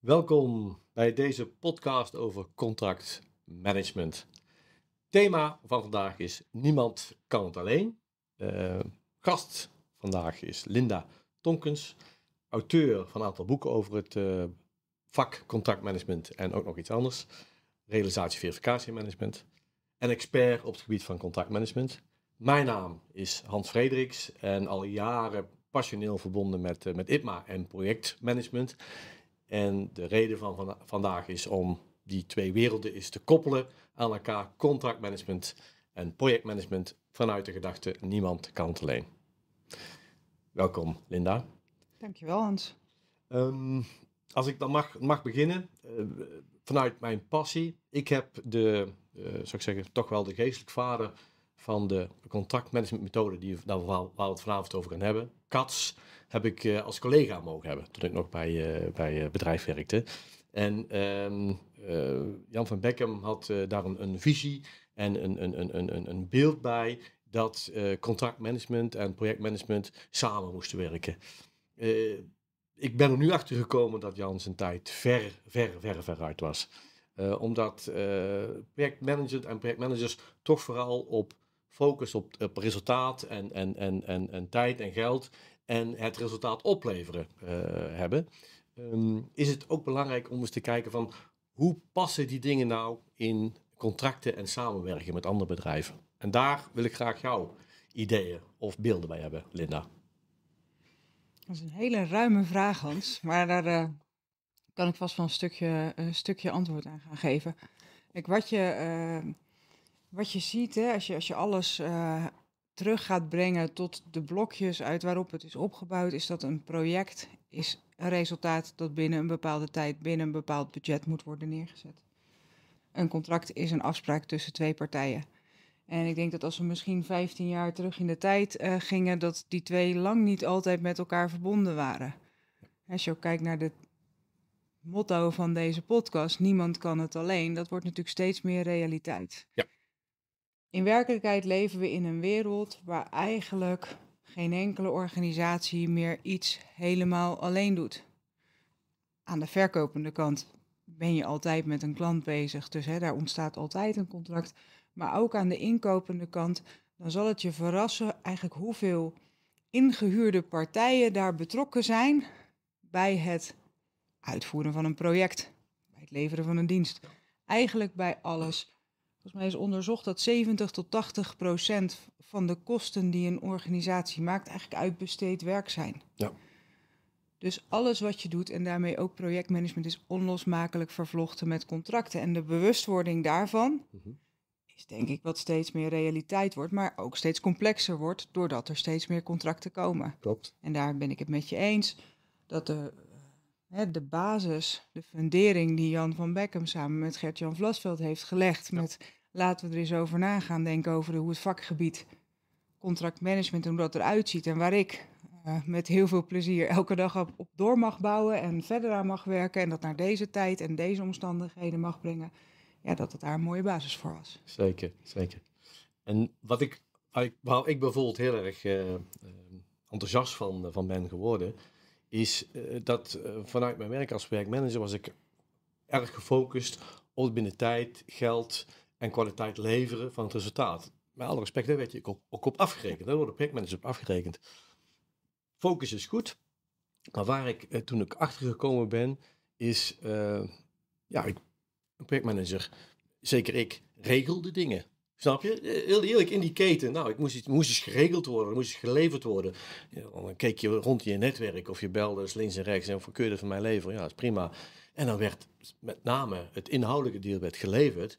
Welkom bij deze podcast over contractmanagement. Thema van vandaag is Niemand kan het alleen. Eh, gast vandaag is Linda Tonkens, auteur van een aantal boeken over het eh, vak contractmanagement en ook nog iets anders, realisatie-verificatiemanagement en expert op het gebied van contractmanagement. Mijn naam is Hans Frederiks en al jaren passioneel verbonden met, eh, met IPMA en projectmanagement. En de reden van, vandaag is om die twee werelden is te koppelen aan elkaar, contractmanagement en projectmanagement, vanuit de gedachte niemand kan het alleen. Welkom Linda. Dankjewel Hans. Ehm, als ik dan mag, mag beginnen, eh, vanuit mijn passie. Ik heb de, uh, zou ik zeggen, toch wel de geestelijk vader van de contractmanagementmethode die, waar we het vanavond over gaan hebben, Kats heb ik eh, als collega mogen hebben, toen ik nog bij, eh, bij eh, bedrijf werkte. En ehm, Jan van Bekkem had daar een, een, visie en een, een, een, een beeld bij dat contractmanagement en projectmanagement samen moesten werken. ik ben er nu achter gekomen dat Jan zijn tijd ver, ver, ver, ver uit was. omdat uh, projectmanagers en projectmanagers toch vooral op focus op, op resultaat en, en, en, en, en tijd en geld en het resultaat opleveren eh, hebben, ehm, is het ook belangrijk om eens te kijken van hoe passen die dingen nou in contracten en samenwerken met andere bedrijven. En daar wil ik graag jouw ideeën of beelden bij hebben, Linda. Dat is een hele ruime vraag, Hans, maar daar eh, kan ik vast wel een stukje, een stukje antwoord aan gaan geven. Ik, wat je eh, wat je ziet, hè, als, je, als je alles eh, terug gaat brengen tot de blokjes uit waarop het is opgebouwd, is dat een project is een resultaat dat binnen een bepaalde tijd, binnen een bepaald budget moet worden neergezet. Een contract is een afspraak tussen twee partijen. En ik denk dat als we misschien 15 jaar terug in de tijd eh, gingen, dat die twee lang niet altijd met elkaar verbonden waren. Als je ook kijkt naar het motto van deze podcast, niemand kan het alleen, dat wordt natuurlijk steeds meer realiteit. Ja. In werkelijkheid leven we in een wereld waar eigenlijk geen enkele organisatie meer iets helemaal alleen doet. Aan de verkopende kant ben je altijd met een klant bezig, dus hè, daar ontstaat altijd een contract. Maar ook aan de inkopende kant, dan zal het je verrassen eigenlijk hoeveel ingehuurde partijen daar betrokken zijn bij het uitvoeren van een project, bij het leveren van een dienst. Eigenlijk bij alles Volgens mij is onderzocht dat 70 tot 80 procent van de kosten die een organisatie maakt eigenlijk uitbesteed werk zijn. Ja. Dus alles wat je doet en daarmee ook projectmanagement is onlosmakelijk vervlochten met contracten. En de bewustwording daarvan mhm. is denk ik wat steeds meer realiteit wordt, maar ook steeds complexer wordt doordat er steeds meer contracten komen. Klopt. En daar ben ik het met je eens dat er de basis, de fundering die Jan van Beckham samen met Gert-Jan Vlasveld heeft gelegd. Met laten we er eens over nagaan denken over hoe het vakgebied contractmanagement, hoe dat eruit ziet. En waar ik eh, met heel veel plezier elke dag op, door mag bouwen en verder aan mag werken. En dat naar deze tijd en deze omstandigheden mag brengen. Ja, dat het daar een mooie basis voor was. Zeker, zeker. En wat ik, waar ik bijvoorbeeld heel erg eh, eh, enthousiast van, van ben geworden is eh, dat eh, vanuit mijn werk als werkmanager was ik erg gefocust op binnen tijd, geld en kwaliteit leveren van het resultaat. Met alle respect, daar werd je ook, op afgerekend. Daar worden projectmanager op afgerekend. Focus is goed, maar waar ik eh, toen ik gekomen ben, is, uh, ja, ik, een projectmanager, zeker ik, regelde dingen. Snap je? Eh, heel eerlijk, in die keten. Nou, ik moest, iets, moest iets geregeld worden, moest iets geleverd worden. Ja, dan keek je rond in je netwerk of je belde dus links en rechts en van kun je van mij leveren? Ja, dat is prima. En dan werd met name het inhoudelijke deel werd geleverd.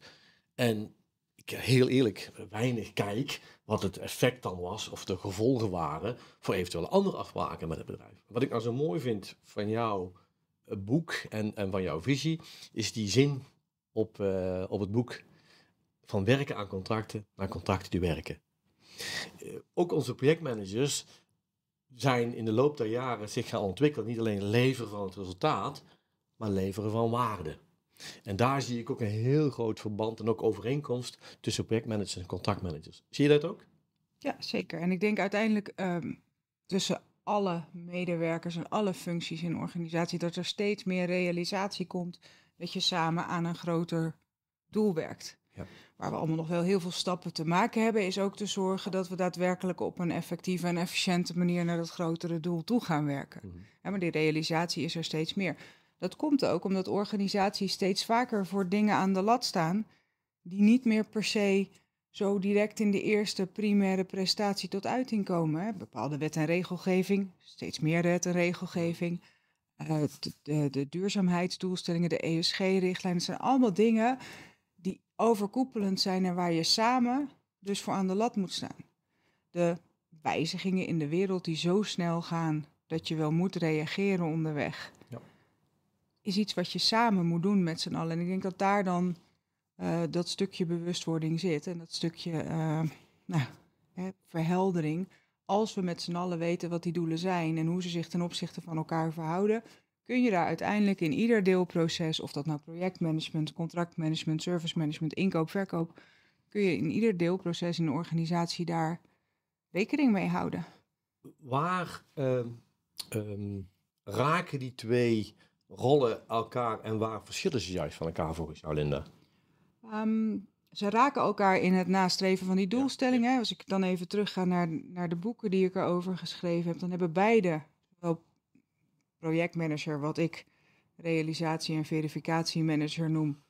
En ik heel eerlijk weinig kijk wat het effect dan was of de gevolgen waren voor eventuele andere afspraken met het bedrijf. Wat ik nou zo mooi vind van jouw eh, boek en, en van jouw visie, is die zin op, eh, op het boek van werken aan contracten naar contracten die werken. Eh, ook onze projectmanagers zijn in de loop der jaren zich gaan ontwikkelen. Niet alleen leveren van het resultaat, maar leveren van waarde. En daar zie ik ook een heel groot verband en ook overeenkomst tussen projectmanagers en contractmanagers. Zie je dat ook? Ja, zeker. En ik denk uiteindelijk um, tussen alle medewerkers en alle functies in een organisatie dat er steeds meer realisatie komt dat je samen aan een groter doel werkt. Ja waar we allemaal nog wel heel veel stappen te maken hebben, is ook te zorgen dat we daadwerkelijk op een effectieve en efficiënte manier naar dat grotere doel toe gaan werken. Mhm. maar die realisatie is er steeds meer. Dat komt ook omdat organisaties steeds vaker voor dingen aan de lat staan die niet meer per se zo direct in de eerste primaire prestatie tot uiting komen. Hè. Bepaalde wet en regelgeving, steeds meer wet en regelgeving. de, eh, de, de duurzaamheidsdoelstellingen, de ESG-richtlijnen, zijn allemaal dingen overkoepelend zijn en waar je samen dus voor aan de lat moet staan. De wijzigingen in de wereld die zo snel gaan dat je wel moet reageren onderweg, ja. is iets wat je samen moet doen met z'n allen. En ik denk dat daar dan eh, dat stukje bewustwording zit en dat stukje eh, nou, hè, verheldering. Als we met z'n allen weten wat die doelen zijn en hoe ze zich ten opzichte van elkaar verhouden, kun je daar uiteindelijk in ieder deelproces, of dat nou projectmanagement, contractmanagement, servicemanagement, inkoop, verkoop, kun je in ieder deelproces in de organisatie daar rekening mee houden. Waar ehm, ehm, raken die twee rollen elkaar en waar verschillen ze juist van elkaar volgens jou, Linda? Ehm, ze raken elkaar in het nastreven van die doelstellingen. Als ik dan even terugga naar, naar de boeken die ik erover geschreven heb, dan hebben beide, wel projectmanager, wat ik realisatie- en verificatiemanager noem.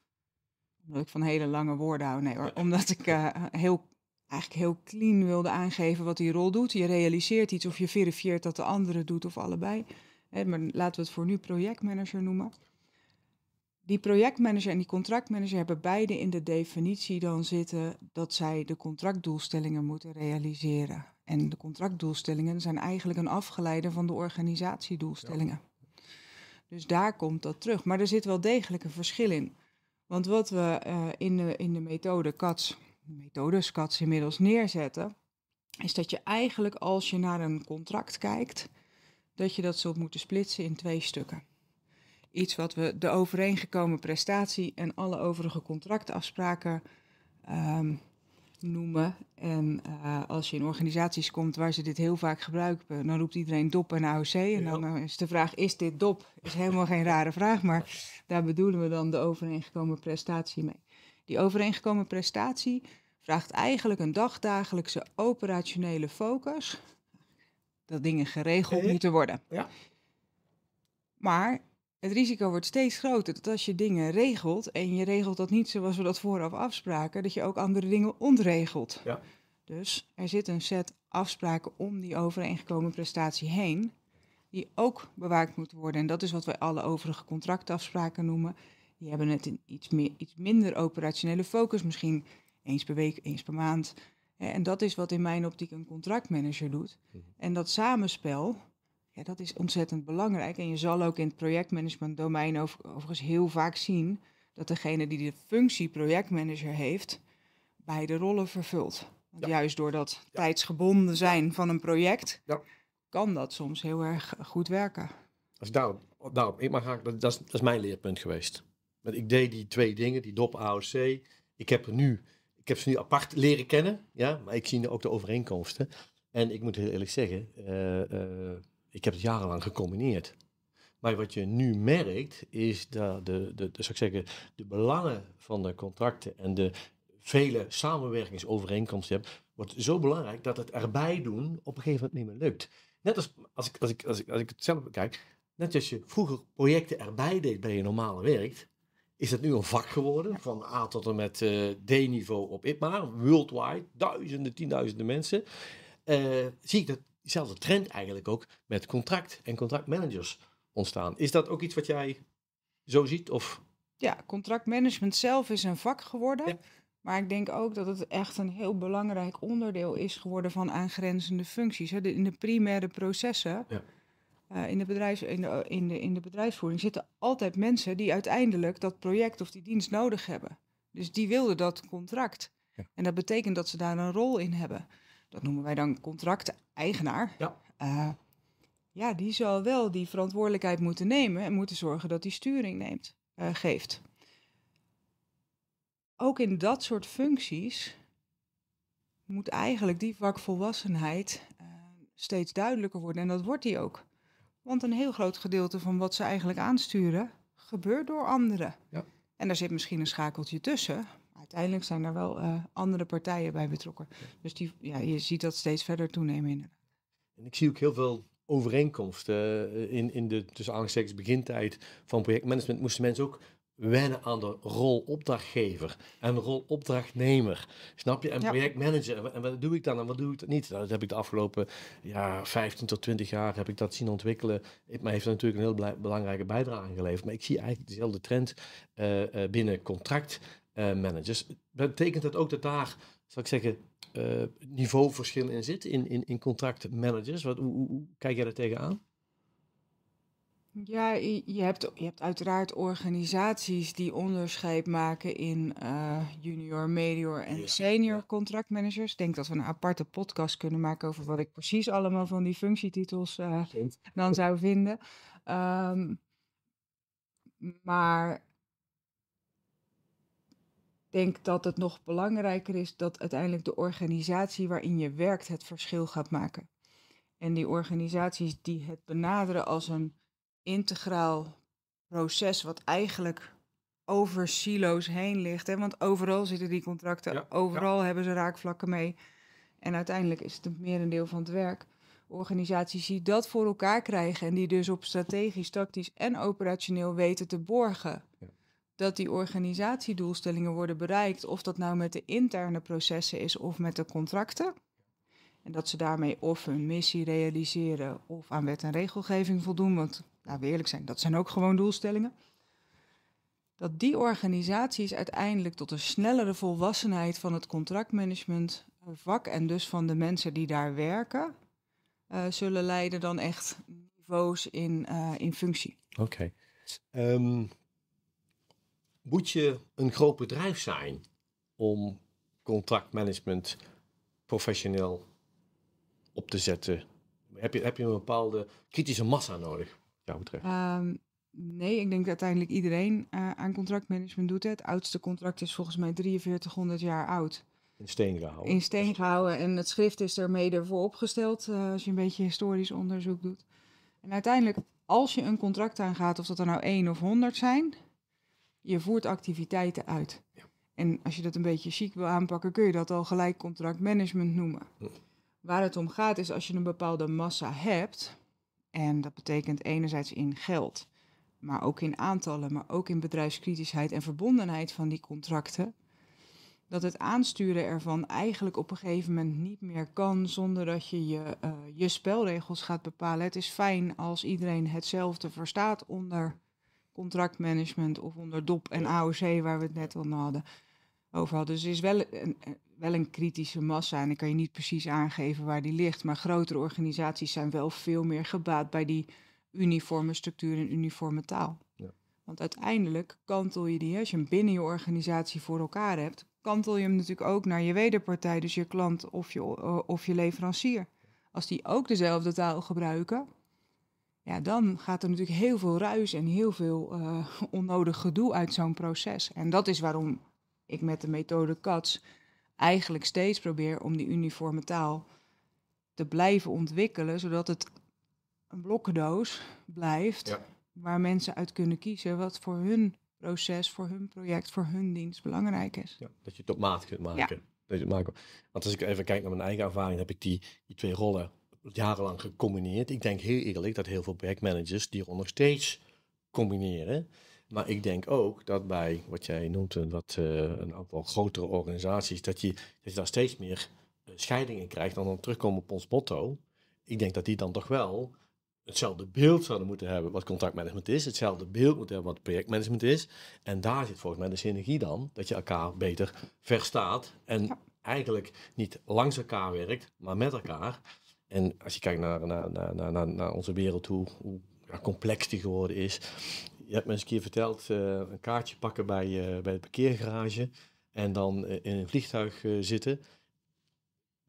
Omdat ik van hele lange woorden hou. Nee omdat ik eh, heel, eigenlijk heel clean wilde aangeven wat die rol doet. Je realiseert iets of je verifieert dat de andere doet of allebei. Hè, maar laten we het voor nu projectmanager noemen. Die projectmanager en die contractmanager hebben beide in de definitie dan zitten dat zij de contractdoelstellingen moeten realiseren. En de contractdoelstellingen zijn eigenlijk een afgeleide van de organisatiedoelstellingen. Dus daar komt dat terug. Maar er zit wel degelijk een verschil in. Want wat we eh, in, de, in de methode CATS, methodes CATS inmiddels neerzetten, is dat je eigenlijk als je naar een contract kijkt, dat je dat zult moeten splitsen in twee stukken. Iets wat we de overeengekomen prestatie en alle overige contractafspraken ehm, noemen. En eh, als je in organisaties komt waar ze dit heel vaak gebruiken, dan roept iedereen dop en AOC. En dan eh, is de vraag, is dit dop? Is helemaal geen rare vraag, maar daar bedoelen we dan de overeengekomen prestatie mee. Die overeengekomen prestatie vraagt eigenlijk een dagdagelijkse operationele focus. Dat dingen geregeld moeten worden. Ja. Maar het risico wordt steeds groter dat als je dingen regelt en je regelt dat niet zoals we dat vooraf afspraken, dat je ook andere dingen ontregelt. Ja. Dus er zit een set afspraken om die overeengekomen prestatie heen, die ook bewaakt moet worden. En dat is wat wij alle overige contractafspraken noemen. Die hebben het in iets, meer, iets minder operationele focus, misschien eens per week, eens per maand. En dat is wat in mijn optiek een contractmanager doet. Mhm. En dat samenspel, ja, dat is ontzettend belangrijk. En je zal ook in het projectmanagement domein overigens heel vaak zien dat degene die de functie projectmanager heeft, beide rollen vervult. Want juist door dat tijdsgebonden zijn van een project, kan dat soms heel erg eh, goed werken. daarom, daarom ik mag, dat, dat, is, dat is mijn leerpunt geweest. Want ik deed die twee dingen, die DOP AOC. Ik heb, er nu, ik heb ze nu apart leren kennen, ja, maar ik zie ook de overeenkomsten. En ik moet heel eerlijk zeggen, eh, eh, ik heb het jarenlang gecombineerd. Maar wat je nu merkt, is dat de, de, de, zou ik zeggen, de belangen van de contracten en de vele samenwerkingsovereenkomsten hebt, wordt zo belangrijk dat het erbij doen op een gegeven moment niet meer lukt. Net als, als, ik, als, ik, als, ik, als ik het zelf bekijk, net als je vroeger projecten erbij deed bij je normale werk, is het nu een vak geworden van A tot en met eh, D-niveau op IPMA, worldwide, duizenden, tienduizenden mensen. Eh, zie ik dat diezelfde trend eigenlijk ook met contract en contractmanagers ontstaan. Is dat ook iets wat jij zo ziet? Of? Ja, contractmanagement zelf is een vak geworden. Maar ik denk ook dat het echt een heel belangrijk onderdeel is geworden van aangrenzende functies. in de primaire processen, ja. Eh, in, de bedrijfs, in, de, in, de, in de bedrijfsvoering, zitten altijd mensen die uiteindelijk dat project of die dienst nodig hebben. Dus die wilden dat contract. En dat betekent dat ze daar een rol in hebben dat noemen wij dan contracteigenaar. Ja. Eh, ja, die zal wel die verantwoordelijkheid moeten nemen en moeten zorgen dat die sturing neemt, eh, geeft. Ook in dat soort functies moet eigenlijk die vakvolwassenheid eh, steeds duidelijker worden. En dat wordt die ook. Want een heel groot gedeelte van wat ze eigenlijk aansturen, gebeurt door anderen. Ja. En daar zit misschien een schakeltje tussen, uiteindelijk zijn er wel eh, andere partijen bij betrokken. Dus die, ja, je ziet dat steeds verder toenemen inderdaad. En ik zie ook heel veel overeenkomsten eh, in, in de tussen aangestekens begintijd van projectmanagement moesten mensen ook wennen aan de rol opdrachtgever en rol opdrachtnemer. Snap je? En projectmanager. En wat doe ik dan en wat doe ik dan niet? Nou, dat heb ik de afgelopen ja, 15 tot 20 jaar heb ik dat zien ontwikkelen. Het heeft natuurlijk een heel belangrijke bijdrage geleverd. Maar ik zie eigenlijk dezelfde trend eh, binnen contract eh, managers. Betekent dat ook dat daar, zal ik zeggen, eh, niveauverschillen in zit in, in, in contractmanagers? Wat, hoe, kijk jij daar tegenaan? Ja, je hebt, je hebt uiteraard organisaties die onderscheid maken in eh, junior, medior en senior contractmanagers. Ik denk dat we een aparte podcast kunnen maken over wat ik precies allemaal van die functietitels dan zou vinden. Ehm, maar denk dat het nog belangrijker is dat uiteindelijk de organisatie waarin je werkt het verschil gaat maken. En die organisaties die het benaderen als een integraal proces, wat eigenlijk over silo's heen ligt. Hè? Want overal zitten die contracten, overal hebben ze raakvlakken mee. En uiteindelijk is het een merendeel van het werk. Organisaties die dat voor elkaar krijgen en die dus op strategisch, tactisch en operationeel weten te borgen dat die organisatiedoelstellingen worden bereikt, of dat nou met de interne processen is of met de contracten. En dat ze daarmee of hun missie realiseren of aan wet en regelgeving voldoen, want laten we eerlijk zijn, dat zijn ook gewoon doelstellingen. Dat die organisaties uiteindelijk tot een snellere volwassenheid van het contractmanagement eh, vak en dus van de mensen die daar werken, eh, zullen leiden dan echt niveaus in, eh, in functie. Oké. Ehm, moet je een groot bedrijf zijn om contractmanagement professioneel op te zetten? Heb je, heb je een bepaalde kritische massa nodig, jou betreft? Um, nee, ik denk uiteindelijk iedereen eh, aan contractmanagement doet. Het oudste contract is volgens mij 4300 jaar oud. In steen gehouden. In steen gehouden. En het schrift is daarmee ervoor opgesteld, eh, als je een beetje historisch onderzoek doet. En uiteindelijk, als je een contract aangaat, of dat er nou één of honderd zijn, je voert activiteiten uit. En als je dat een beetje chic wil aanpakken, kun je dat al gelijk contractmanagement noemen. Waar het om gaat is als je een bepaalde massa hebt, en dat betekent enerzijds in geld, maar ook in aantallen, maar ook in bedrijfskritischheid en verbondenheid van die contracten, dat het aansturen ervan eigenlijk op een gegeven moment niet meer kan zonder dat je je, eh, je spelregels gaat bepalen. Het is fijn als iedereen hetzelfde verstaat onder contractmanagement of onder DOP en AOC, waar we het net al hadden, over hadden. Dus er is wel een, wel een kritische massa en ik kan je niet precies aangeven waar die ligt. Maar grotere organisaties zijn wel veel meer gebaat bij die uniforme structuur en uniforme taal. Ja. Want uiteindelijk kantel je die, als je hem binnen je organisatie voor elkaar hebt, kantel je hem natuurlijk ook naar je wederpartij, dus je klant of je, eh, of je leverancier. Als die ook dezelfde taal gebruiken, ja, dan gaat er natuurlijk heel veel ruis en heel veel eh, onnodig gedoe uit zo'n proces. En dat is waarom ik met de methode CATS eigenlijk steeds probeer om die uniforme taal te blijven ontwikkelen, zodat het een blokkendoos blijft waar mensen uit kunnen kiezen wat voor hun proces, voor hun project, voor hun dienst belangrijk is. Ja, dat je het op maat kunt maken. Ja. Dat je het Want als ik even kijk naar mijn eigen ervaring, heb ik die, die twee rollen jarenlang gecombineerd. Ik denk heel eerlijk dat heel veel projectmanagers die nog steeds combineren. Maar ik denk ook dat bij wat jij noemt, wat, eh, uh, eh, een aantal grotere organisaties, dat je, dat daar steeds meer eh, scheidingen krijgt. dan dan terugkomen op ons motto. Ik denk dat die dan toch wel hetzelfde beeld zouden moeten hebben wat contactmanagement is. Hetzelfde beeld moeten hebben wat projectmanagement is. En daar zit volgens mij de synergie dan, dat je elkaar beter verstaat. En eigenlijk niet langs elkaar werkt, maar met elkaar. En als je kijkt naar, naar, naar, naar, naar onze wereld, hoe, hoe ja, complex die geworden is. Je hebt me eens een keer verteld, eh, een kaartje pakken bij, uh, bij de parkeergarage en dan eh, in een vliegtuig zitten.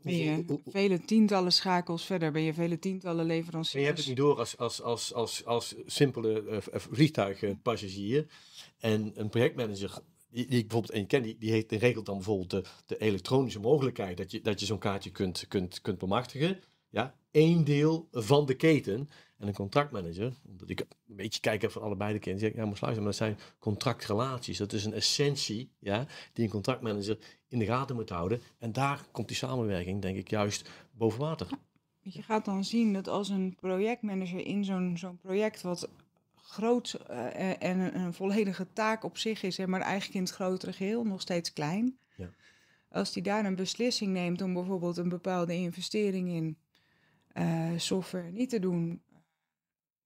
Ben je vele tientallen schakels verder, ben je vele tientallen leveranciers. En je hebt het niet door als, als, als, als, als simpele vliegtuigpassagier. En een projectmanager die, die, ik bijvoorbeeld een ken, die, die, regelt dan bijvoorbeeld de, de elektronische mogelijkheid dat je, dat je zo'n kaartje kunt, kunt, kunt bemachtigen. Ja, één deel van de keten. En een contractmanager, omdat ik een beetje kijk heb van allebei de keten, zeg ik, ja, moet luisteren, maar dat zijn contractrelaties. Dat is een essentie ja, die een contractmanager in de gaten moet houden. En daar komt die samenwerking, denk ik, juist boven water. Je gaat dan zien dat als een projectmanager in zo'n zo'n project wat groot eh, en een, een, volledige taak op zich is, maar eigenlijk in het grotere geheel nog steeds klein. Ja. Als die daar een beslissing neemt om bijvoorbeeld een bepaalde investering in eh, software niet te doen, eh,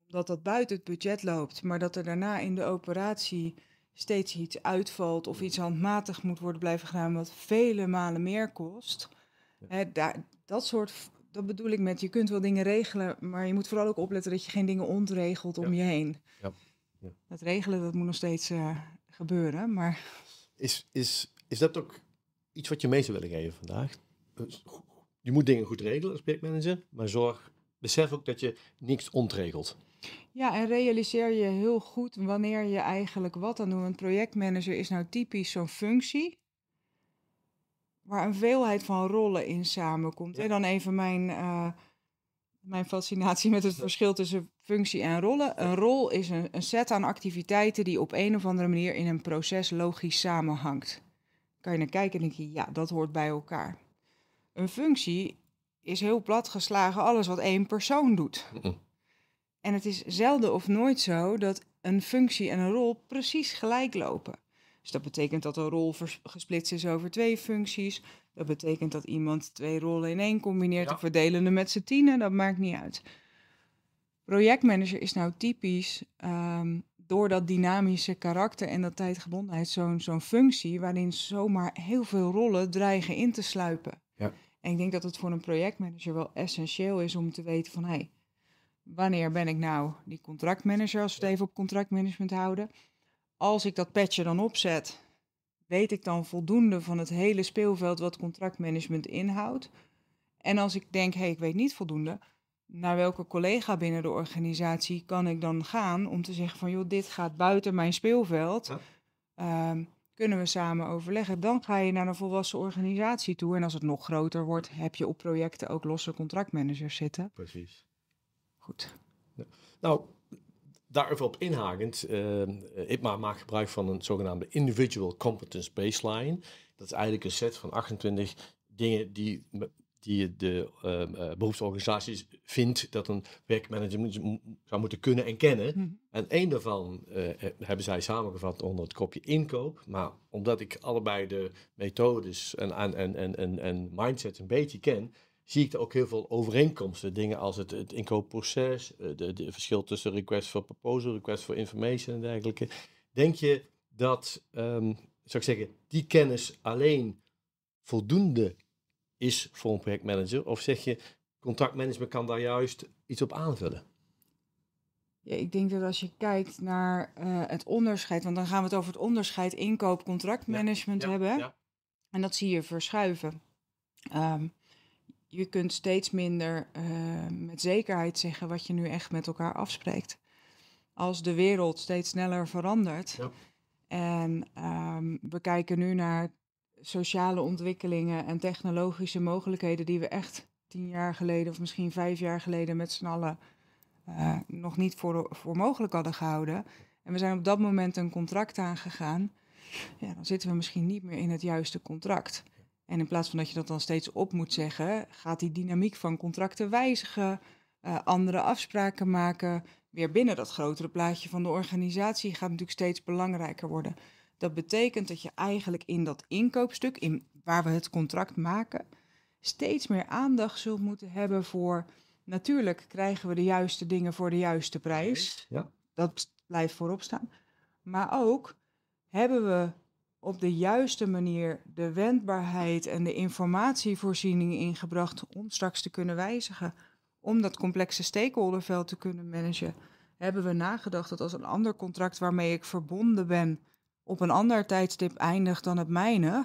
omdat dat buiten het budget loopt, maar dat er daarna in de operatie steeds iets uitvalt of iets handmatig moet worden blijven gedaan, wat vele malen meer kost. Hè, daar, dat soort dat bedoel ik met je kunt wel dingen regelen, maar je moet vooral ook opletten dat je geen dingen ontregelt om je heen. Ja. ja. Dat regelen, dat moet nog steeds eh, gebeuren, maar... Is, is, is dat ook iets wat je mee zou willen geven vandaag? je moet dingen goed regelen als projectmanager, maar zorg, besef ook dat je niks ontregelt. Ja, en realiseer je heel goed wanneer je eigenlijk wat aan doet. Een projectmanager is nou typisch zo'n functie waar een veelheid van rollen in samenkomt. En dan even mijn, eh, mijn fascinatie met het verschil tussen functie en rollen. Een rol is een, een set aan activiteiten die op een of andere manier in een proces logisch samenhangt. Kan je naar kijken en denk je, ja, dat hoort bij elkaar. Een functie is heel plat geslagen alles wat één persoon doet. Mhm. En het is zelden of nooit zo dat een functie en een rol precies gelijk lopen. Dus dat betekent dat een rol gesplitst is over twee functies. Dat betekent dat iemand twee rollen in één combineert ja. of verdelende met z'n tienen. Dat maakt niet uit. Projectmanager is nou typisch um, door dat dynamische karakter en dat tijdgebondenheid zo'n zo'n functie waarin zomaar heel veel rollen dreigen in te sluipen ik denk dat het voor een projectmanager wel essentieel is om te weten van hé, hey, wanneer ben ik nou die contractmanager, als we het even op contractmanagement houden. Als ik dat patje dan opzet, weet ik dan voldoende van het hele speelveld wat contractmanagement inhoudt. En als ik denk, hé, hey, ik weet niet voldoende, naar welke collega binnen de organisatie kan ik dan gaan om te zeggen van joh, dit gaat buiten mijn speelveld. Ja. Ehm, kunnen we samen overleggen. Dan ga je naar een volwassen organisatie toe. En als het nog groter wordt, heb je op projecten ook losse contractmanagers zitten. Precies. Goed. Ja. Nou, even op inhakend, uh, eh, maakt gebruik van een zogenaamde individual competence baseline. Dat is eigenlijk een set van 28 dingen die die de uh, beroepsorganisaties vindt dat een werkmanager zou moeten kunnen en kennen. Mhm. En één daarvan eh, eh, hebben zij samengevat onder het kopje inkoop. Maar omdat ik allebei de methodes en, en, en, en, een beetje ken, zie ik er ook heel veel overeenkomsten. Dingen als het, inkoopproces, het de, verschil tussen request for proposal, request for information en dergelijke. Denk je dat, ehm, zou ik zeggen, die kennis alleen voldoende is voor een projectmanager? Of zeg je, contactmanagement kan daar juist iets op aanvullen? Ja, ik denk dat als je kijkt naar eh, het onderscheid, want dan gaan we het over het onderscheid inkoop-contractmanagement hebben. Ja. En dat zie je verschuiven. Ehm, je kunt steeds minder eh, met zekerheid zeggen wat je nu echt met elkaar afspreekt. Als de wereld steeds sneller verandert. En ehm, we kijken nu naar sociale ontwikkelingen en technologische mogelijkheden die we echt tien jaar geleden of misschien vijf jaar geleden met z'n allen eh, nog niet voor, voor mogelijk hadden gehouden. En we zijn op dat moment een contract aangegaan. Ja, dan zitten we misschien niet meer in het juiste contract. En in plaats van dat je dat dan steeds op moet zeggen, gaat die dynamiek van contracten wijzigen, eh, andere afspraken maken. Weer binnen dat grotere plaatje van de organisatie gaat natuurlijk steeds belangrijker worden. Dat betekent dat je eigenlijk in dat inkoopstuk, in, waar we het contract maken, steeds meer aandacht zult moeten hebben voor. Natuurlijk krijgen we de juiste dingen voor de juiste prijs. Ja. Dat blijft voorop staan. Maar ook hebben we op de juiste manier de wendbaarheid en de informatievoorziening ingebracht om straks te kunnen wijzigen, om dat complexe stakeholderveld te kunnen managen. Hebben we nagedacht dat als een ander contract waarmee ik verbonden ben, op een ander tijdstip eindigt dan het mijne,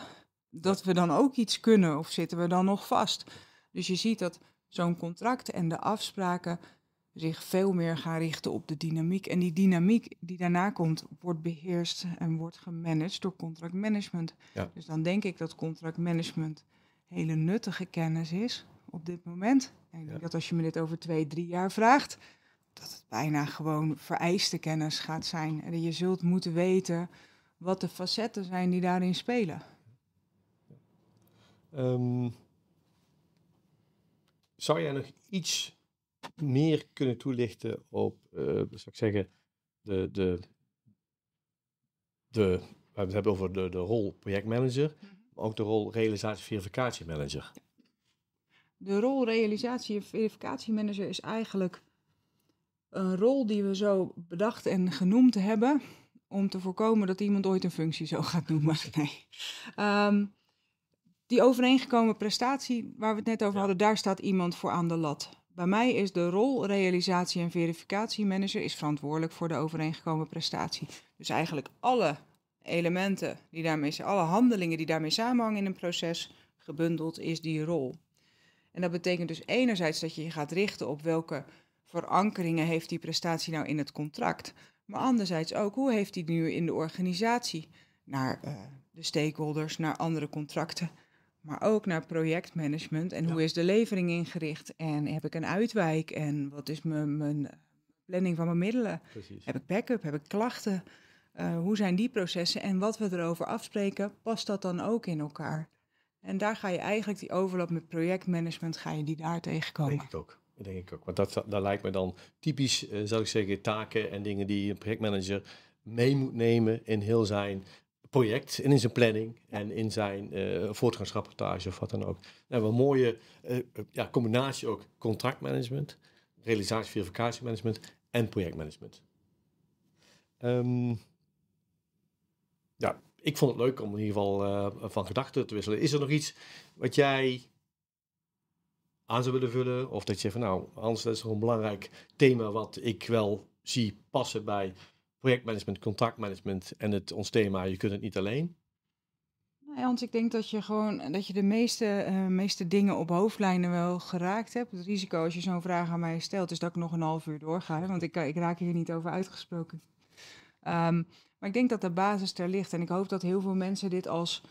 dat we dan ook iets kunnen of zitten we dan nog vast. Dus je ziet dat zo'n contract en de afspraken zich veel meer gaan richten op de dynamiek. En die dynamiek die daarna komt, wordt beheerst en wordt gemanaged door contractmanagement. Dus dan denk ik dat contractmanagement hele nuttige kennis is op dit moment. En ik denk dat als je me dit over twee, drie jaar vraagt, dat het bijna gewoon vereiste kennis gaat zijn. En je zult moeten weten wat de facetten zijn die daarin spelen. Ehm, zou jij nog iets meer kunnen toelichten op, uh, zou ik zeggen, de, de, de, we hebben het over de, de rol projectmanager, mhm. maar ook de rol realisatie-verificatiemanager? De rol realisatie- verificatiemanager is eigenlijk een rol die we zo bedacht en genoemd hebben, om te voorkomen dat iemand ooit een functie zo gaat noemen. Nee. Um, die overeengekomen prestatie waar we het net over hadden, daar staat iemand voor aan de lat. Bij mij is de rol realisatie- en verificatiemanager is verantwoordelijk voor de overeengekomen prestatie. Dus eigenlijk alle elementen die daarmee, alle handelingen die daarmee samenhangen in een proces, gebundeld is die rol. En dat betekent dus enerzijds dat je je gaat richten op welke verankeringen heeft die prestatie nou in het contract, maar anderzijds ook, hoe heeft hij nu in de organisatie naar eh, de stakeholders, naar andere contracten, maar ook naar projectmanagement en hoe is de levering ingericht en heb ik een uitwijk en wat is mijn, mijn planning van mijn middelen? Precies. Heb ik backup? Heb ik klachten? Eh, hoe zijn die processen en wat we erover afspreken, past dat dan ook in elkaar? En daar ga je eigenlijk die overlap met projectmanagement, ga je die daar tegenkomen. Denk ik ook denk ik ook. Want dat, dat lijkt me dan typisch, eh, zou ik zeggen, taken en dingen die een projectmanager mee moet nemen in heel zijn project en in zijn planning en in zijn eh, voortgangsrapportage of wat dan ook. Nou, een mooie eh, ja, combinatie ook contractmanagement, realisatie-verificatiemanagement en projectmanagement. Ehm, ja, ik vond het leuk om in ieder geval van gedachten te wisselen. Is er nog iets wat jij aan zou willen vullen. Of dat je van nou, Hans, dat is gewoon een belangrijk thema wat ik wel zie passen bij projectmanagement, contactmanagement en het ons thema, je kunt het niet alleen. Nee, nou Hans, ik denk dat je gewoon dat je de meeste, eh, meeste dingen op hoofdlijnen wel geraakt hebt. Het risico als je zo'n vraag aan mij stelt, is dat ik nog een half uur doorga. Want ik, eh, ik raak hier niet over uitgesproken. Ehm, maar ik denk dat de basis er ligt. En ik hoop dat heel veel mensen dit als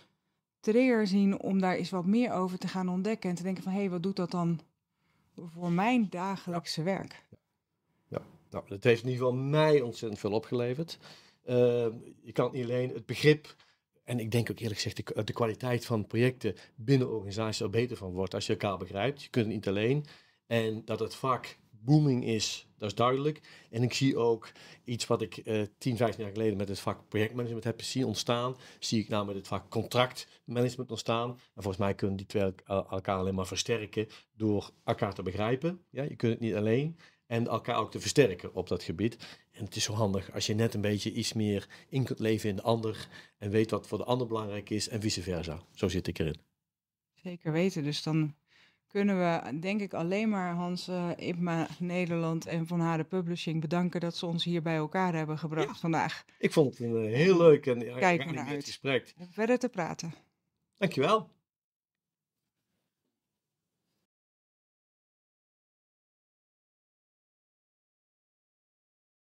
trigger zien om daar eens wat meer over te gaan ontdekken. En te denken van, hé, hey, wat doet dat dan voor mijn dagelijkse werk? Ja, ja. Nou, het heeft in ieder geval mij ontzettend veel opgeleverd. Ehm, je kan niet alleen het begrip en ik denk ook eerlijk gezegd, de, de kwaliteit van projecten binnen organisaties er beter van wordt als je elkaar begrijpt. Je kunt het niet alleen. En dat het vak booming is, dat is duidelijk. En ik zie ook iets wat ik uh, 10, 15 jaar geleden met het vak projectmanagement heb zien ontstaan. Zie ik nou met het vak contractmanagement ontstaan. En volgens mij kunnen die twee elkaar alleen maar versterken door elkaar te begrijpen. Ja, je kunt het niet alleen. En elkaar ook te versterken op dat gebied. En het is zo handig als je net een beetje iets meer in kunt leven in de ander. En weet wat voor de ander belangrijk is en vice versa. Zo zit ik erin. Zeker weten. Dus dan kunnen we, denk ik, alleen maar Hans uh, eh, Ipma Nederland en Van Haren Publishing bedanken dat ze ons hier bij elkaar hebben gebracht vandaag. Ik vond het een eh, heel leuk en eh, ja, Kijk naar uit. gesprek. Verder te praten. Dankjewel.